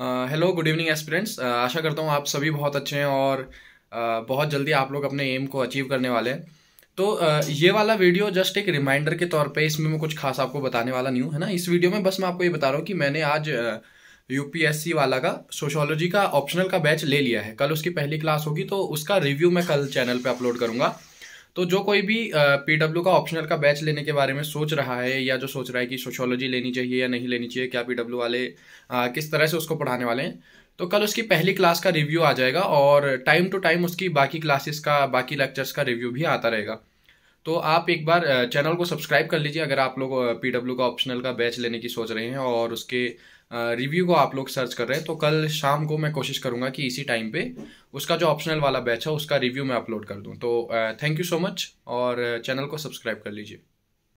hello good evening aspirants आशा करता हूँ आप सभी बहुत अच्छे हैं और uh, बहुत जल्दी आप लोग अपने एम को अचीव करने वाले हैं तो uh, ये वाला वीडियो जस्ट एक रिमाइंडर के तौर पे इसमें मैं कुछ खास आपको बताने वाला नहीं हूँ है ना इस वीडियो में बस मैं आपको ये बता रहा हूँ कि मैंने आज यूपीएससी uh, वाला का सोशोलॉजी का ऑप्शनल का बैच ले लिया है कल उसकी पहली क्लास होगी तो उसका रिव्यू मैं कल चैनल पर अपलोड करूँगा तो जो कोई भी पी डब्ल्यू का ऑप्शनल का बैच लेने के बारे में सोच रहा है या जो सोच रहा है कि सोशोलॉजी लेनी चाहिए या नहीं लेनी चाहिए क्या पी डब्ल्यू वाले आ, किस तरह से उसको पढ़ाने वाले हैं तो कल उसकी पहली क्लास का रिव्यू आ जाएगा और टाइम टू टाइम उसकी बाकी क्लासेस का बाकी लेक्चर्स का रिव्यू भी आता रहेगा तो आप एक बार चैनल को सब्सक्राइब कर लीजिए अगर आप लोग पी का ऑप्शनल का बैच लेने की सोच रहे हैं और उसके रिव्यू को आप लोग सर्च कर रहे हैं तो कल शाम को मैं कोशिश करूँगा कि इसी टाइम पे उसका जो ऑप्शनल वाला बैच है उसका रिव्यू मैं अपलोड कर दूँ तो थैंक यू सो मच और चैनल को सब्सक्राइब कर लीजिए